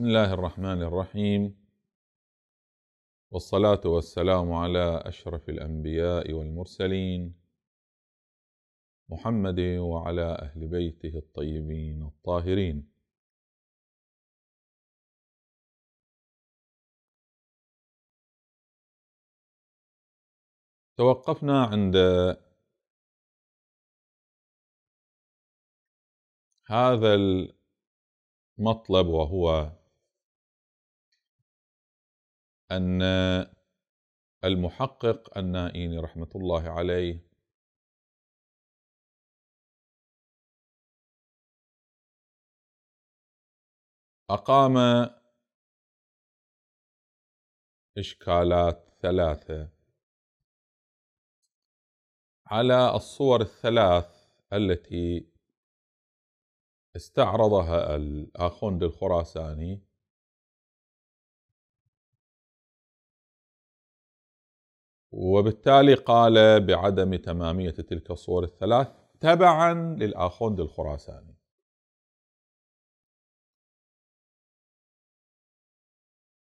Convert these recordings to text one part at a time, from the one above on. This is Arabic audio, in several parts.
بسم الله الرحمن الرحيم والصلاه والسلام على اشرف الانبياء والمرسلين محمد وعلى اهل بيته الطيبين الطاهرين توقفنا عند هذا المطلب وهو أن المحقق النائيني رحمة الله عليه أقام إشكالات ثلاثة على الصور الثلاث التي استعرضها الآخوند الخراساني وبالتالي قال بعدم تمامية تلك الصور الثلاث تبعا للآخوند الخراساني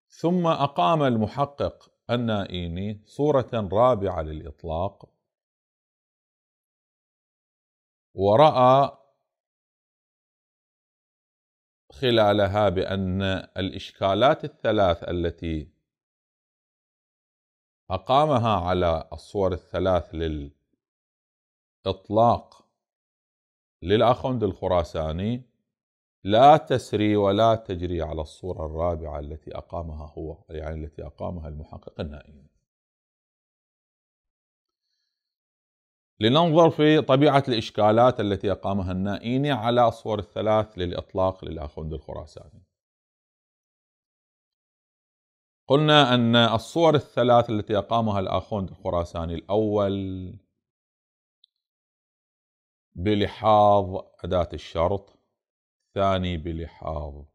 ثم أقام المحقق النائيني صورة رابعة للإطلاق ورأى خلالها بأن الإشكالات الثلاث التي أقامها على الصور الثلاث للإطلاق للأخند الخراساني لا تسري ولا تجري على الصورة الرابعة التي أقامها هو يعني التي أقامها المحقق النائم لننظر في طبيعة الإشكالات التي أقامها النائيني على الصور الثلاث للإطلاق للأخوند الخراساني قلنا أن الصور الثلاث التي أقامها الآخوند الخراساني الأول بلحاظ أداة الشرط الثاني بلحاظ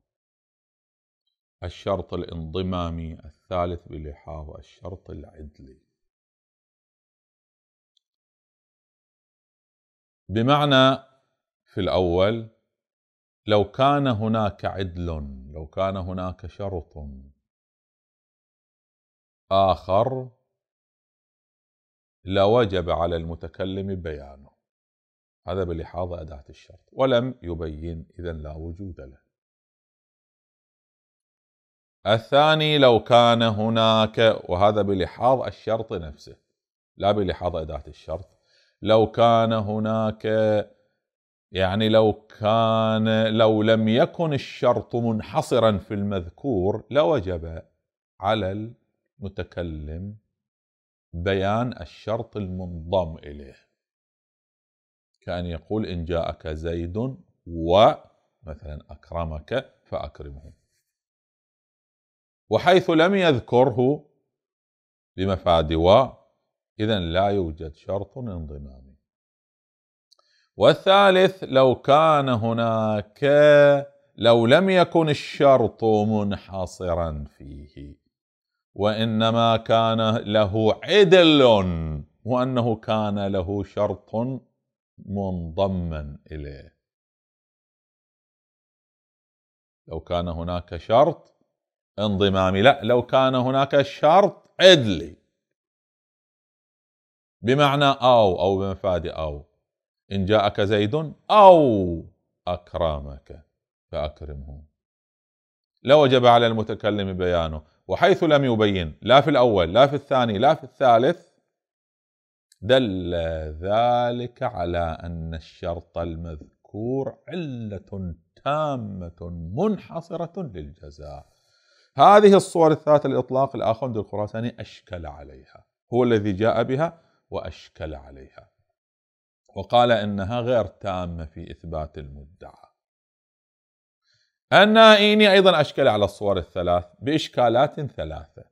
الشرط الانضمامي الثالث بلحاظ الشرط العدلي بمعنى في الأول لو كان هناك عدل لو كان هناك شرط آخر لوجب على المتكلم بيانه هذا بلحاظ أداة الشرط ولم يبين إذا لا وجود له الثاني لو كان هناك وهذا بلحاظ الشرط نفسه لا بلحاظ أداة الشرط لو كان هناك يعني لو كان لو لم يكن الشرط منحصرا في المذكور لوجب على متكلم بيان الشرط المنضم إليه كأن يقول إن جاءك زيد ومثلا أكرمك فأكرمه وحيث لم يذكره بمفاد و إذا لا يوجد شرط انضمامي والثالث لو كان هناك لو لم يكن الشرط منحصرا فيه وانما كان له عدل وانه كان له شرط منضما اليه لو كان هناك شرط انضمامي لا لو كان هناك شرط عدلي بمعنى او او بمفاد او ان جاءك زيد او اكرمك فاكرمه لوجب على المتكلم بيانه وحيث لم يبين لا في الاول لا في الثاني لا في الثالث دل ذلك على ان الشرط المذكور عله تامه منحصره للجزاء هذه الصور الثلاثه الإطلاق الاخوند الخراساني اشكل عليها هو الذي جاء بها واشكل عليها وقال انها غير تامه في اثبات المدعى النائيني أيضا أشكل على الصور الثلاث بإشكالات ثلاثة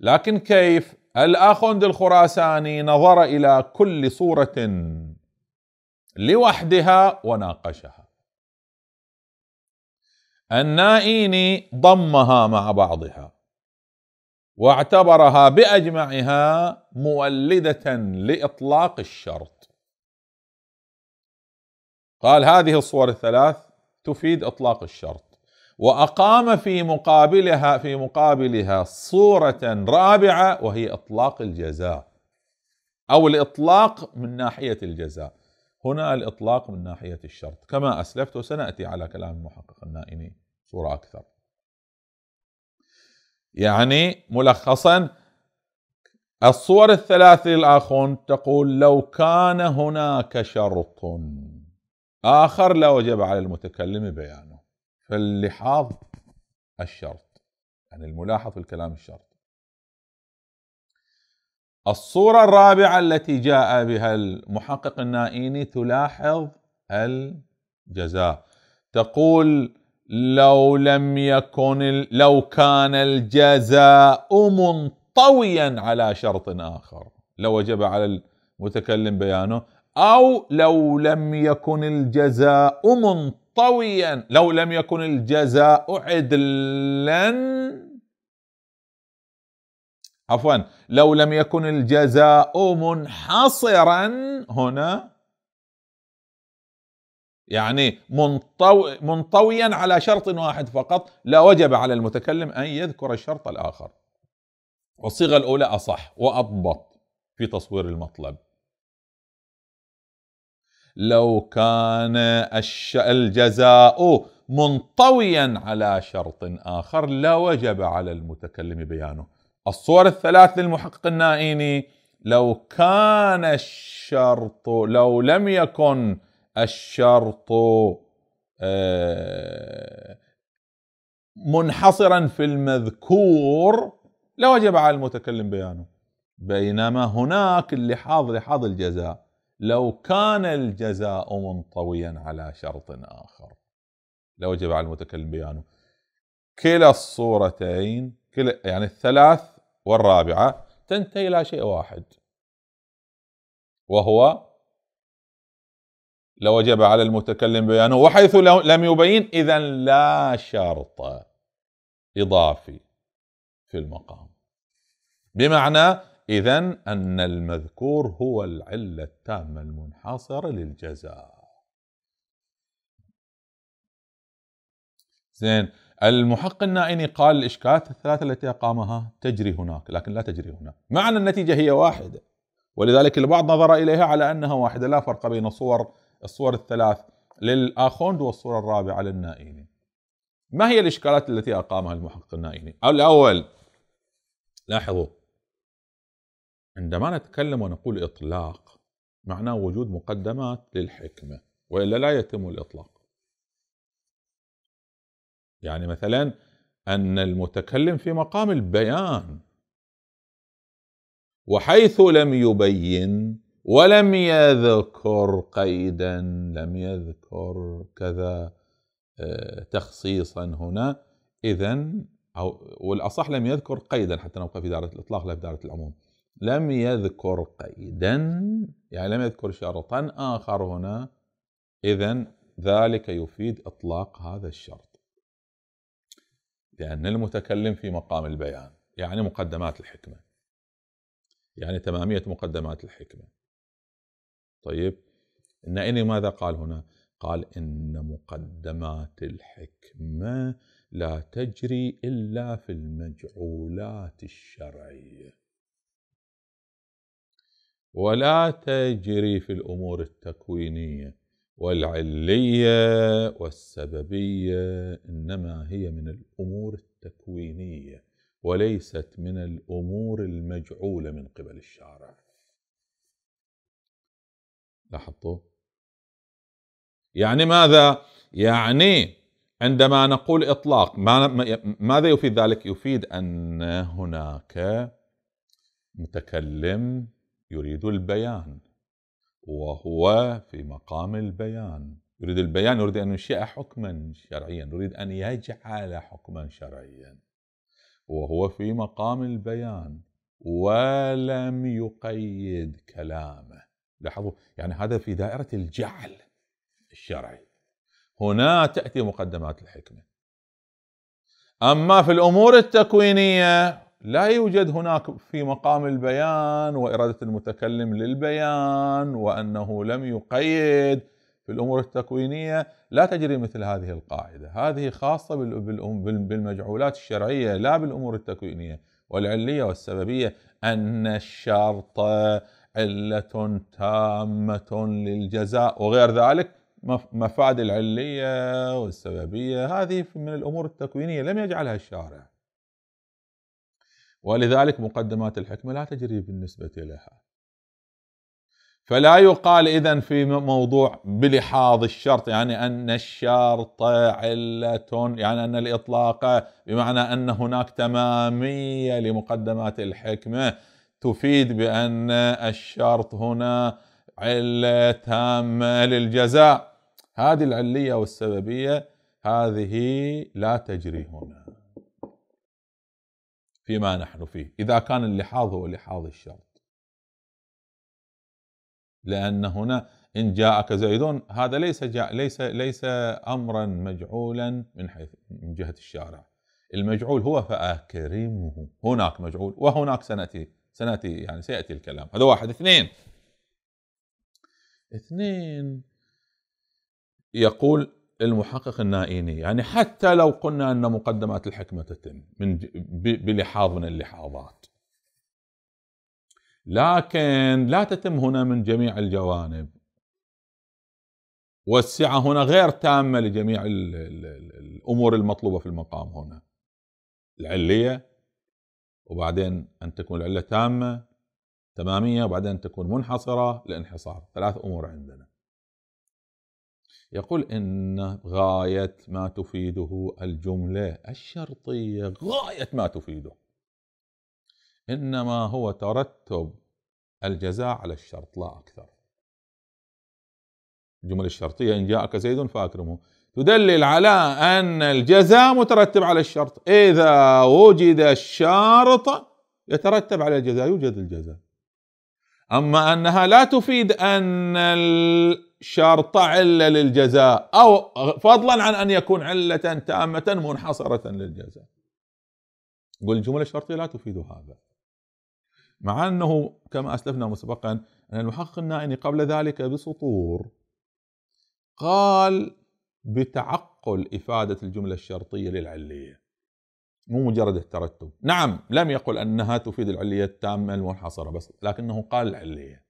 لكن كيف الأخند الخراساني نظر إلى كل صورة لوحدها وناقشها النائيني ضمها مع بعضها واعتبرها باجمعها مولده لاطلاق الشرط قال هذه الصور الثلاث تفيد اطلاق الشرط واقام في مقابلها في مقابلها صوره رابعه وهي اطلاق الجزاء او الاطلاق من ناحيه الجزاء هنا الاطلاق من ناحيه الشرط كما اسلفت وسناتي على كلام المحقق النائمي صوره اكثر يعني ملخصا الصور الثلاث للآخون تقول لو كان هناك شرط آخر لا وجب على المتكلم بيانه فاللحاظ الشرط يعني الملاحظ في الكلام الشرط الصورة الرابعة التي جاء بها المحقق النائيني تلاحظ الجزاء تقول لو لم يكن لو كان الجزاء منطويا على شرط آخر لوجب على المتكلم بيانه أو لو لم يكن الجزاء منطويا لو لم يكن الجزاء عدلا عفوا لو لم يكن الجزاء منحصرا هنا يعني منطو منطويا على شرط واحد فقط لا وجب على المتكلم ان يذكر الشرط الاخر والصيغه الاولى اصح واضبط في تصوير المطلب لو كان الجزاء منطويا على شرط آخر لوجب على المتكلم بيانه الصور الثلاث للمحقق النائيني لو كان الشرط لو لم يكن الشرط آه، منحصرا في المذكور لوجب على المتكلم بيانه بينما هناك اللحاظ لحاظ الجزاء لو كان الجزاء منطويا على شرط آخر لوجب على المتكلم بيانه كلا الصورتين كلا يعني الثلاث والرابعة تنتهي إلى شيء واحد وهو لوجب على المتكلم بيانه وحيث لم يبين إذا لا شرط إضافي في المقام بمعنى إذا أن المذكور هو العلة التامة المنحصرة للجزاء زين المحق النائني قال الإشكالات الثلاثة التي أقامها تجري هناك لكن لا تجري هناك مع أن النتيجة هي واحدة ولذلك البعض نظر إليها على أنها واحدة لا فرق بين صور الصور الثلاث للآخوند والصورة الرابعة للنائيني ما هي الإشكالات التي أقامها المحق النائيني الأول لاحظوا عندما نتكلم ونقول إطلاق معناه وجود مقدمات للحكمة وإلا لا يتم الإطلاق يعني مثلا أن المتكلم في مقام البيان وحيث لم يبين ولم يذكر قيدا لم يذكر كذا آه، تخصيصا هنا إذا أو والأصح لم يذكر قيدا حتى نبقى في دائرة الإطلاق لا في دائرة العموم لم يذكر قيدا يعني لم يذكر شرطا آخر هنا إذا ذلك يفيد إطلاق هذا الشرط لأن المتكلم في مقام البيان يعني مقدمات الحكمة يعني تمامية مقدمات الحكمة طيب النائني ماذا قال هنا قال إن مقدمات الحكمة لا تجري إلا في المجعولات الشرعية ولا تجري في الأمور التكوينية والعلية والسببية إنما هي من الأمور التكوينية وليست من الأمور المجعولة من قبل الشارع لاحظتوا يعني ماذا يعني عندما نقول إطلاق ماذا يفيد ذلك يفيد أن هناك متكلم يريد البيان وهو في مقام البيان يريد البيان يريد أن ينشئ حكما شرعيا يريد أن يجعل حكما شرعيا وهو في مقام البيان ولم يقيد كلامه لاحظوا يعني هذا في دائرة الجعل الشرعي هنا تأتي مقدمات الحكمة أما في الأمور التكوينية لا يوجد هناك في مقام البيان وإرادة المتكلم للبيان وأنه لم يقيد في الأمور التكوينية لا تجري مثل هذه القاعدة هذه خاصة بالمجعولات الشرعية لا بالأمور التكوينية والعلية والسببية أن الشرط علة تامة للجزاء وغير ذلك مفاد العلية والسببية هذه من الأمور التكوينية لم يجعلها الشارع ولذلك مقدمات الحكمة لا تجري بالنسبة لها فلا يقال إذا في موضوع بلحاظ الشرط يعني أن الشرط علة يعني أن الإطلاق بمعنى أن هناك تمامية لمقدمات الحكمة تفيد بأن الشرط هنا علة تامة للجزاء هذه العلية والسببية هذه لا تجري هنا فيما نحن فيه إذا كان اللحاظ هو لحاظ الشرط لأن هنا إن جاءك زيدون هذا ليس جاء ليس ليس أمرا مجعولا من حيث من جهة الشارع المجعول هو فأكرمه هناك مجعول وهناك سنأتي سنأتي يعني سيأتي الكلام هذا واحد اثنين اثنين يقول المحقق النائيني يعني حتى لو قلنا أن مقدمات الحكمة تتم من بلحاظ من اللحاظات لكن لا تتم هنا من جميع الجوانب والسعة هنا غير تامة لجميع الأمور المطلوبة في المقام هنا العلية وبعدين أن تكون العلة تامة تمامية وبعدين تكون منحصرة لانحصار ثلاث أمور عندنا يقول إن غاية ما تفيده الجملة الشرطية غاية ما تفيده إنما هو ترتب الجزاء على الشرط لا أكثر الجمل الشرطية إن جاءك زيد فأكرمه تدلل على أن الجزاء مترتب على الشرط إذا وجد الشرط يترتب على الجزاء يوجد الجزاء أما أنها لا تفيد أن شرط علة للجزاء أو فضلا عن أن يكون علة تامة منحصرة للجزاء قل الجملة الشرطية لا تفيد هذا مع أنه كما أسلفنا مسبقا أن المحقق النائني قبل ذلك بسطور قال بتعقل إفادة الجملة الشرطية للعلية مو مجرد الترتب نعم لم يقل أنها تفيد العلية التامة المنحصرة بس لكنه قال العلية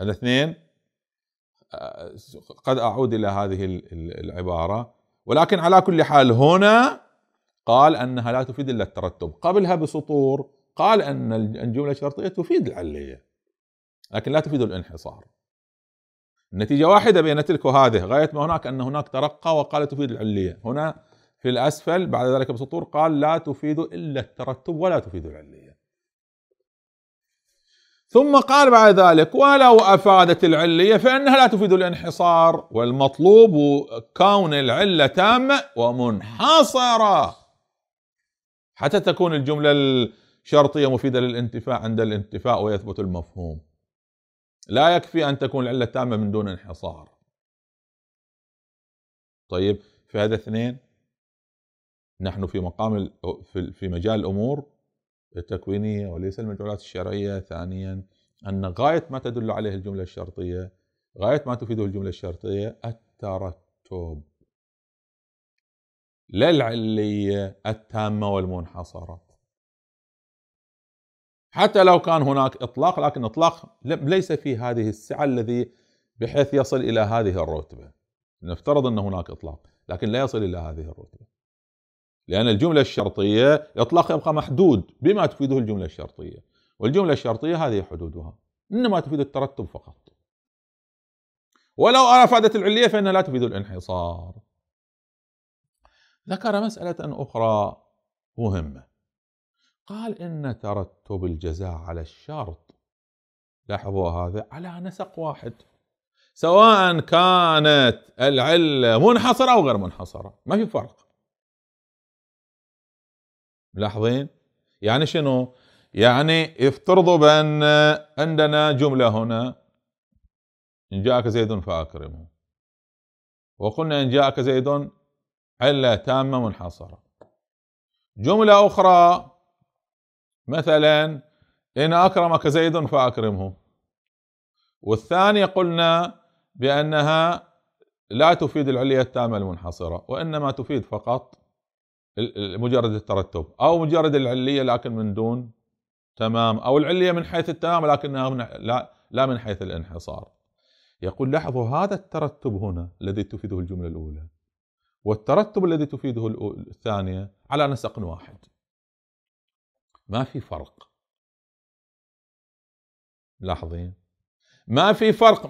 الاثنين آه، قد اعود الى هذه العباره ولكن على كل حال هنا قال انها لا تفيد الا الترتب قبلها بسطور قال ان الجمله الشرطيه تفيد العليه لكن لا تفيد الانحصار النتيجة واحدة بين تلك وهذه غاية ما هناك أن هناك ترقى وقال تفيد العلية هنا في الأسفل بعد ذلك بسطور قال لا تفيد إلا الترتب ولا تفيد العلية ثم قال بعد ذلك ولو أفادت العلية فإنها لا تفيد الانحصار والمطلوب كون العلة تامة ومنحصرة حتى تكون الجملة الشرطية مفيدة للانتفاع عند الانتفاء ويثبت المفهوم لا يكفي أن تكون العلة تامة من دون انحصار طيب في هذا اثنين نحن في مقام في مجال الأمور التكوينية وليس المجهولات الشرعية ثانيا أن غاية ما تدل عليه الجملة الشرطية غاية ما تفيده الجملة الشرطية الترتب لا العلية التامة والمنحصرة حتى لو كان هناك إطلاق لكن إطلاق ليس في هذه السعة الذي بحيث يصل إلى هذه الرتبة نفترض أن هناك إطلاق لكن لا يصل إلى هذه الرتبة لأن الجملة الشرطية إطلاق يبقى محدود بما تفيده الجملة الشرطية والجملة الشرطية هذه حدودها إنما تفيد الترتب فقط ولو أفادت العلية فإنها لا تفيد الانحصار ذكر مسألة أخرى مهمة قال إن ترتب الجزاء على الشرط لاحظوا هذا على نسق واحد سواء كانت العلة منحصرة أو غير منحصرة ما في فرق ملاحظين يعني شنو يعني افترضوا بأن عندنا جملة هنا إن جاءك زيد فأكرمه وقلنا إن جاءك زيد علة تامة منحصرة جملة أخرى مثلا إن أكرمك زيد فأكرمه والثانية قلنا بأنها لا تفيد العلية التامة المنحصرة وإنما تفيد فقط مجرد الترتب او مجرد العليه لكن من دون تمام او العليه من حيث التمام لكنها من لا لا من حيث الانحصار يقول لاحظوا هذا الترتب هنا الذي تفيده الجمله الاولى والترتب الذي تفيده الثانيه على نسق واحد ما في فرق لاحظين ما في فرق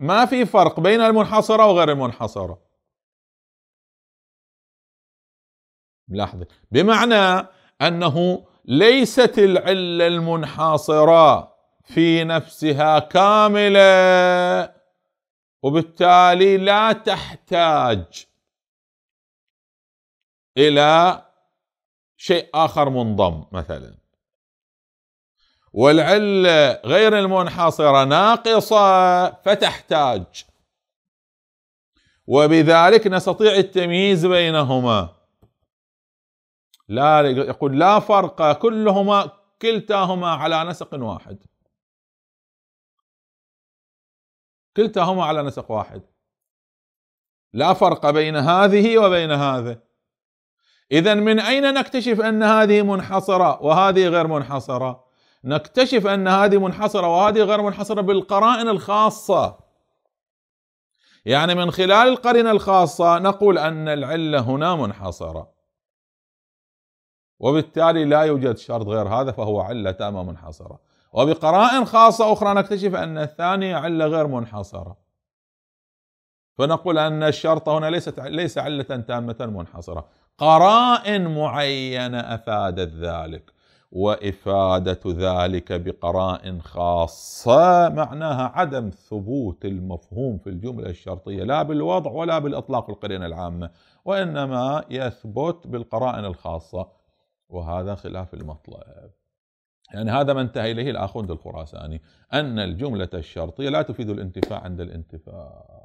ما في فرق بين المنحصره وغير المنحصره ملاحظة بمعنى أنه ليست العلة المنحصرة في نفسها كاملة وبالتالي لا تحتاج إلى شيء آخر منضم مثلا والعلة غير المنحصرة ناقصة فتحتاج وبذلك نستطيع التمييز بينهما لا يقول لا فرق كلهما كلتاهما على نسق واحد كلتاهما على نسق واحد لا فرق بين هذه وبين هذا اذا من اين نكتشف ان هذه منحصره وهذه غير منحصره نكتشف ان هذه منحصره وهذه غير منحصره بالقرائن الخاصه يعني من خلال القرينه الخاصه نقول ان العله هنا منحصره وبالتالي لا يوجد شرط غير هذا فهو علة تامة منحصرة وبقرائن خاصة أخرى نكتشف أن الثانية علة غير منحصرة فنقول أن الشرط هنا ليست ليس علة تامة منحصرة قرائن معينة أفادت ذلك وإفادة ذلك بقرائن خاصة معناها عدم ثبوت المفهوم في الجملة الشرطية لا بالوضع ولا بالإطلاق القرينة العامة وإنما يثبت بالقرائن الخاصة وهذا خلاف المطلب يعني هذا ما انتهى إليه الآخوند الخراساني يعني أن الجملة الشرطية لا تفيد الانتفاع عند الانتفاع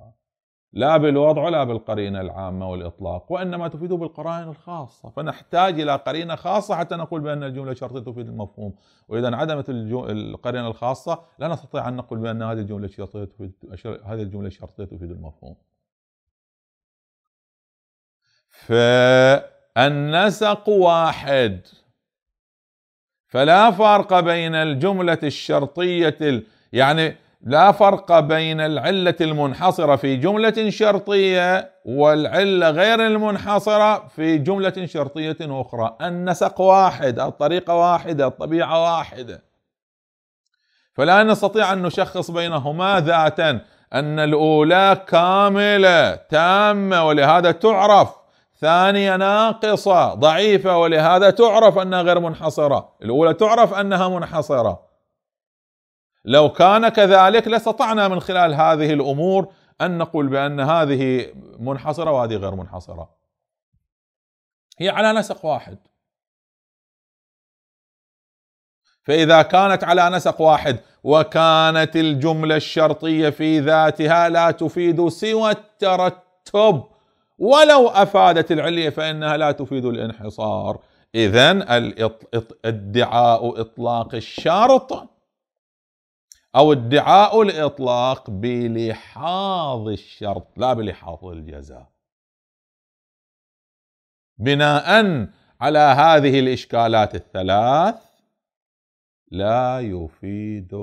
لا بالوضع ولا بالقرينة العامة والإطلاق وإنما تفيد بالقرائن الخاصة فنحتاج إلى قرينة خاصة حتى نقول بأن الجملة الشرطية تفيد المفهوم وإذا انعدمت القرينة الخاصة لا نستطيع أن نقول بأن هذه الجملة الشرطية تفيد هذه الجملة الشرطية تفيد المفهوم ف النسق واحد فلا فرق بين الجملة الشرطية ال... يعني لا فرق بين العلة المنحصرة في جملة شرطية والعلة غير المنحصرة في جملة شرطية أخرى النسق واحد الطريقة واحدة الطبيعة واحدة فلا نستطيع أن نشخص بينهما ذاتا أن الأولى كاملة تامة ولهذا تعرف ثانية ناقصة ضعيفة ولهذا تعرف أنها غير منحصرة الأولى تعرف أنها منحصرة لو كان كذلك لاستطعنا من خلال هذه الأمور أن نقول بأن هذه منحصرة وهذه غير منحصرة هي على نسق واحد فإذا كانت على نسق واحد وكانت الجملة الشرطية في ذاتها لا تفيد سوى الترتب ولو افادت العليه فانها لا تفيد الانحصار اذا ادعاء اطلاق الشرط او ادعاء الاطلاق بلحاظ الشرط لا بلحاظ الجزاء بناء على هذه الاشكالات الثلاث لا يفيد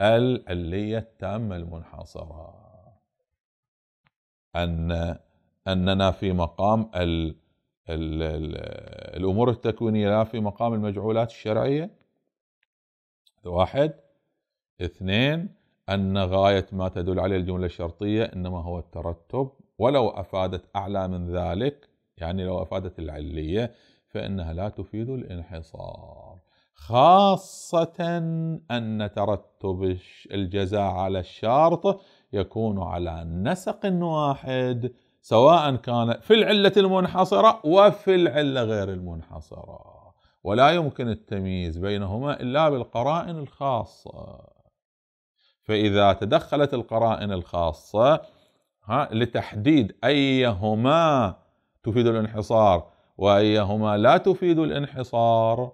العليه التامه المنحصره ان اننا في مقام الـ الـ الـ الامور التكوينيه لا في مقام المجعولات الشرعيه واحد اثنين ان غايه ما تدل عليه الجمله الشرطيه انما هو الترتب ولو افادت اعلى من ذلك يعني لو افادت العليه فانها لا تفيد الانحصار خاصه ان ترتب الجزاء على الشرط يكون على نسق واحد سواء كان في العلة المنحصرة وفي العلة غير المنحصرة ولا يمكن التمييز بينهما إلا بالقرائن الخاصة فإذا تدخلت القرائن الخاصة ها لتحديد أيهما تفيد الانحصار وأيهما لا تفيد الانحصار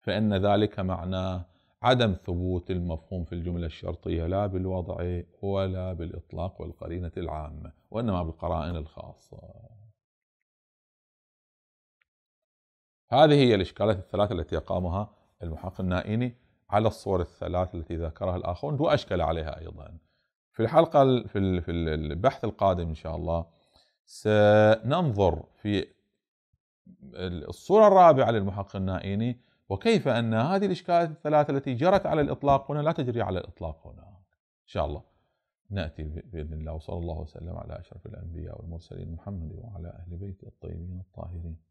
فإن ذلك معناه عدم ثبوت المفهوم في الجملة الشرطية لا بالوضع ولا بالإطلاق والقرينة العامة وإنما بالقرائن الخاصة هذه هي الإشكالات الثلاثة التي أقامها المحقق النائيني على الصور الثلاث التي ذكرها الآخرون وأشكل عليها أيضا في الحلقة في البحث القادم إن شاء الله سننظر في الصورة الرابعة للمحقق النائيني وكيف أن هذه الإشكالات الثلاثة التي جرت على الإطلاق هنا لا تجري على الإطلاق هنا إن شاء الله نأتي بإذن الله وصلى الله وسلم على أشرف الأنبياء والمرسلين محمد وعلى أهل بيته الطيبين الطاهرين